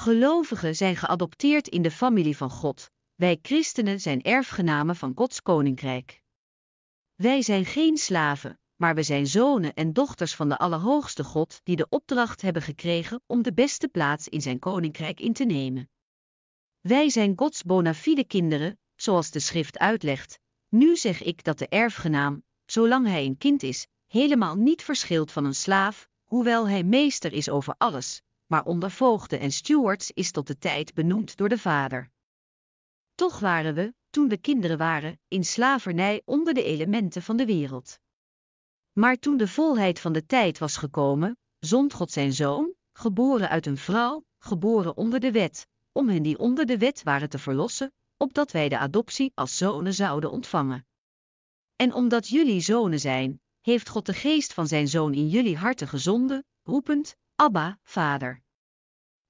Gelovigen zijn geadopteerd in de familie van God. Wij christenen zijn erfgenamen van Gods koninkrijk. Wij zijn geen slaven, maar we zijn zonen en dochters van de Allerhoogste God die de opdracht hebben gekregen om de beste plaats in zijn koninkrijk in te nemen. Wij zijn Gods bona fide kinderen, zoals de schrift uitlegt. Nu zeg ik dat de erfgenaam, zolang hij een kind is, helemaal niet verschilt van een slaaf, hoewel hij meester is over alles, maar onder voogden en stewards is tot de tijd benoemd door de vader. Toch waren we, toen we kinderen waren, in slavernij onder de elementen van de wereld. Maar toen de volheid van de tijd was gekomen, zond God zijn zoon, geboren uit een vrouw, geboren onder de wet, om hen die onder de wet waren te verlossen, opdat wij de adoptie als zonen zouden ontvangen. En omdat jullie zonen zijn, heeft God de geest van zijn zoon in jullie harten gezonden, roepend, Abba, Vader.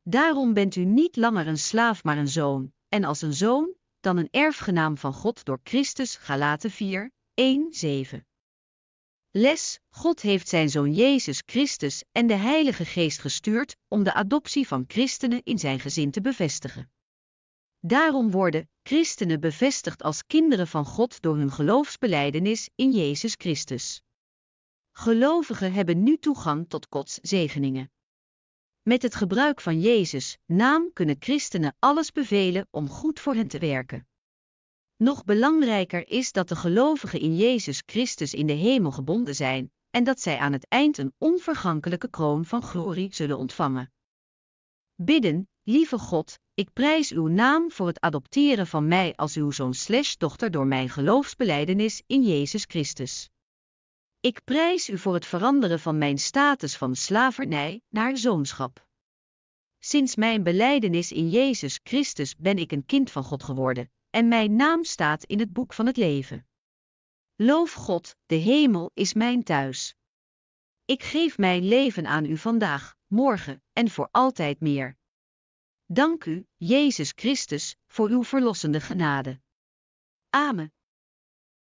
Daarom bent u niet langer een slaaf maar een zoon, en als een zoon, dan een erfgenaam van God door Christus Galaten 4, 1, 7. Les, God heeft zijn zoon Jezus Christus en de Heilige Geest gestuurd om de adoptie van christenen in zijn gezin te bevestigen. Daarom worden christenen bevestigd als kinderen van God door hun geloofsbeleidenis in Jezus Christus. Gelovigen hebben nu toegang tot Gods zegeningen. Met het gebruik van Jezus' naam kunnen christenen alles bevelen om goed voor hen te werken. Nog belangrijker is dat de gelovigen in Jezus Christus in de hemel gebonden zijn en dat zij aan het eind een onvergankelijke kroon van glorie zullen ontvangen. Bidden, lieve God, ik prijs uw naam voor het adopteren van mij als uw zoon/dochter door mijn geloofsbeleidenis in Jezus Christus. Ik prijs u voor het veranderen van mijn status van slavernij naar zoonschap. Sinds mijn beleidenis in Jezus Christus ben ik een kind van God geworden, en mijn naam staat in het boek van het leven. Loof God, de hemel is mijn thuis. Ik geef mijn leven aan u vandaag, morgen en voor altijd meer. Dank u, Jezus Christus, voor uw verlossende genade. Amen.